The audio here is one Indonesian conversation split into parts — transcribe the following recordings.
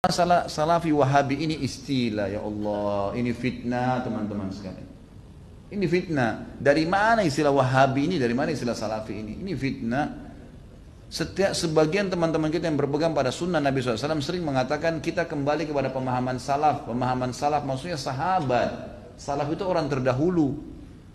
Masalah salafi wahabi ini istilah ya Allah, ini fitnah teman-teman sekalian. Ini fitnah. Dari mana istilah wahabi ini? Dari mana istilah salafi ini? Ini fitnah. Setiap sebagian teman-teman kita yang berpegang pada sunnah Nabi SAW sering mengatakan kita kembali kepada pemahaman salaf. Pemahaman salaf maksudnya sahabat. Salaf itu orang terdahulu.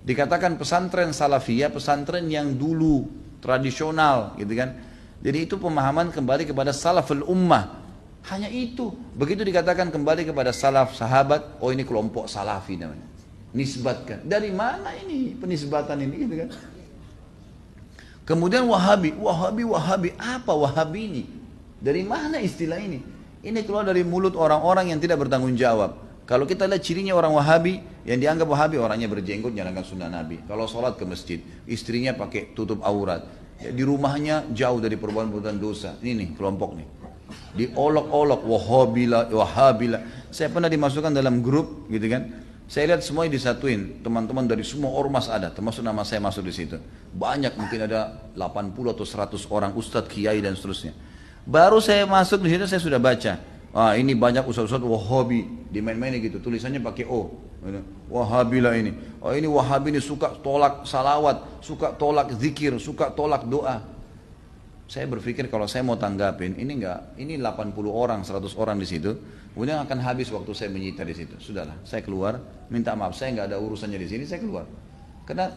Dikatakan pesantren salafiyah, pesantren yang dulu, tradisional gitu kan. Jadi itu pemahaman kembali kepada salaful ummah hanya itu. Begitu dikatakan kembali kepada salaf sahabat, oh ini kelompok salafi namanya. Nisbatkan. Dari mana ini penisbatan ini gitu kan? Kemudian Wahabi, Wahabi, Wahabi, apa Wahabi ini? Dari mana istilah ini? Ini keluar dari mulut orang-orang yang tidak bertanggung jawab. Kalau kita lihat cirinya orang Wahabi, yang dianggap Wahabi orangnya berjenggot jalankan sunnah Nabi. Kalau sholat ke masjid, istrinya pakai tutup aurat. Di rumahnya jauh dari perbuatan-perbuatan dosa. Ini nih kelompok nih diolok-olok wahabila wahabila saya pernah dimasukkan dalam grup gitu kan saya lihat semuanya disatuin teman-teman dari semua ormas ada termasuk nama saya masuk di situ banyak mungkin ada 80 atau 100 orang ustadz kiai dan seterusnya baru saya masuk di situ saya sudah baca ah ini banyak ustadz-ustadz wahabi dimain-mainin gitu tulisannya pakai o gitu. Wahabila ini. Oh ini Wahabi ini suka tolak salawat, suka tolak zikir, suka tolak doa. Saya berpikir kalau saya mau tanggapin, ini enggak, ini 80 orang, 100 orang di situ, kemudian akan habis waktu saya menyita di situ. Sudahlah, saya keluar, minta maaf, saya enggak ada urusannya di sini, saya keluar. Karena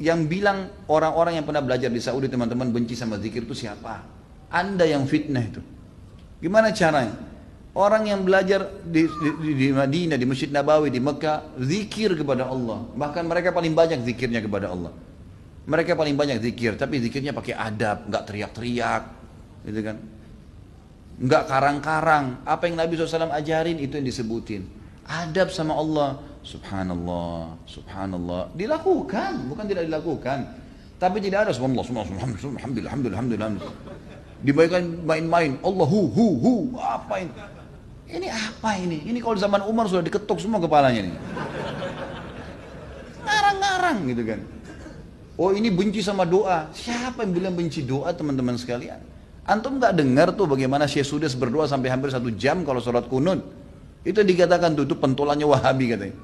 yang bilang orang-orang yang pernah belajar di Saudi teman-teman benci sama zikir itu siapa? Anda yang fitnah itu. Gimana caranya? Orang yang belajar di, di, di Madinah, di Masjid Nabawi, di Mekah, zikir kepada Allah. Bahkan mereka paling banyak zikirnya kepada Allah. Mereka paling banyak zikir, tapi zikirnya pakai adab, nggak teriak-teriak, gitu kan? Nggak karang-karang. Apa yang Nabi SAW ajarin itu yang disebutin. Adab sama Allah, Subhanallah, Subhanallah. Dilakukan, bukan tidak dilakukan. Tapi tidak ada Subhanallah, Subhanallah, Alhamdulillah, Alhamdulillah, Alhamdulillah. Dibayangkan main-main, Allah hu hu hu, apa ini? Ini apa ini? Ini kalau zaman Umar sudah diketuk semua kepalanya nih. Ngarang-ngarang gitu kan. Oh ini benci sama doa. Siapa yang bilang benci doa teman-teman sekalian? Antum nggak dengar tuh bagaimana Syekh Sudes berdoa sampai hampir satu jam kalau sholat kunut. Itu dikatakan tuh, itu pentolannya Wahabi katanya.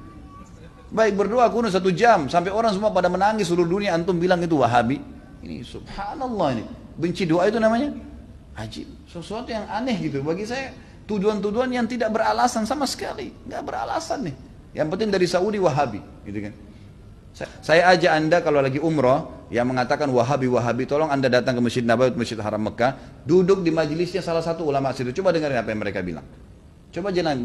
Baik berdoa kunut satu jam sampai orang semua pada menangis seluruh dunia. Antum bilang itu Wahabi. Ini subhanallah ini. Benci doa itu namanya? Ajib. Sesuatu yang aneh gitu. Bagi saya tuduhan-tuduhan yang tidak beralasan sama sekali. Nggak beralasan nih. Yang penting dari Saudi Wahabi. Gitu kan. Saya, ajak anda kalau lagi umroh yang mengatakan wahabi wahabi tolong anda datang ke masjid Nabawi masjid Haram Mekah duduk di majelisnya salah satu ulama situ coba dengerin apa yang mereka bilang coba jangan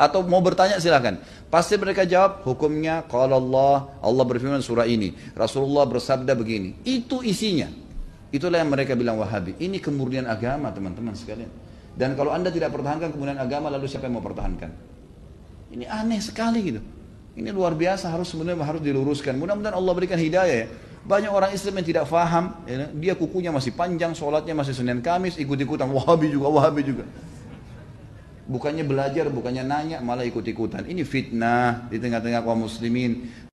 atau mau bertanya silahkan pasti mereka jawab hukumnya kalau Allah Allah berfirman surah ini Rasulullah bersabda begini itu isinya itulah yang mereka bilang wahabi ini kemurnian agama teman-teman sekalian dan kalau anda tidak pertahankan kemurnian agama lalu siapa yang mau pertahankan ini aneh sekali gitu ini luar biasa harus sebenarnya harus diluruskan. Mudah-mudahan Allah berikan hidayah ya. Banyak orang Islam yang tidak faham, ya, dia kukunya masih panjang, sholatnya masih Senin Kamis, ikut-ikutan, wahabi juga, wahabi juga. Bukannya belajar, bukannya nanya, malah ikut-ikutan. Ini fitnah di tengah-tengah kaum muslimin.